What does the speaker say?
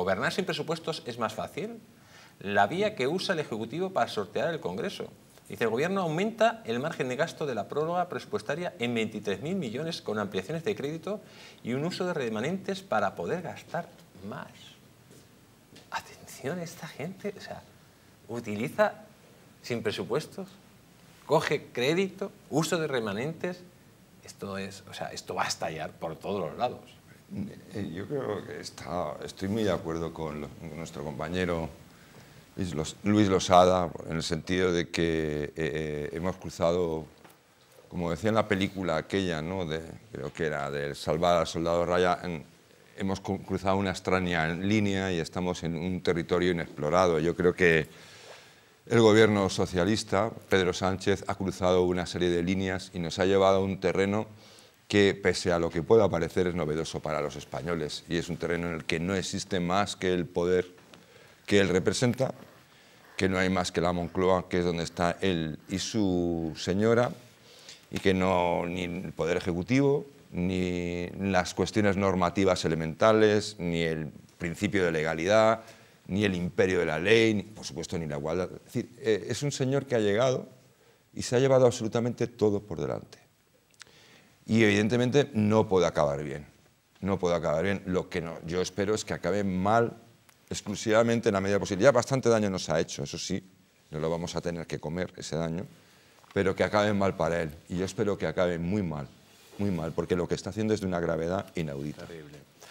gobernar sin presupuestos es más fácil, la vía que usa el Ejecutivo para sortear el Congreso. Dice, el Gobierno aumenta el margen de gasto de la prórroga presupuestaria en 23.000 millones con ampliaciones de crédito y un uso de remanentes para poder gastar más. Atención, esta gente, o sea, utiliza sin presupuestos, coge crédito, uso de remanentes. Esto es, o sea, esto va a estallar por todos los lados. Eh, yo creo que está, estoy muy de acuerdo con, nuestro compañero Luis, Lozada, en el sentido de que eh, eh, hemos cruzado, como decía en la película aquella, ¿no? de, creo que era de Salvar al Soldado Raya, hemos cruzado una extraña línea y estamos en un territorio inexplorado. Yo creo que el gobierno socialista, Pedro Sánchez, ha cruzado una serie de líneas y nos ha llevado a un terreno que pese a lo que pueda parecer es novedoso para los españoles y es un terreno en el que no existe más que el poder que él representa, que no hay más que la Moncloa, que es donde está él y su señora, y que no ni el poder ejecutivo, ni las cuestiones normativas elementales, ni el principio de legalidad, ni el imperio de la ley, ni, por supuesto ni la igualdad. Es decir, eh, es un señor que ha llegado y se ha llevado absolutamente todo por delante y evidentemente no puede acabar bien. No puede acabar bien. Lo que no, yo espero es que acabe mal exclusivamente en la medida posible. Ya bastante daño nos ha hecho, eso sí, no lo vamos a tener que comer ese daño, pero que acabe mal para él. Y yo espero que acabe muy mal, muy mal, porque lo que está haciendo es de una gravedad inaudita. Terrible.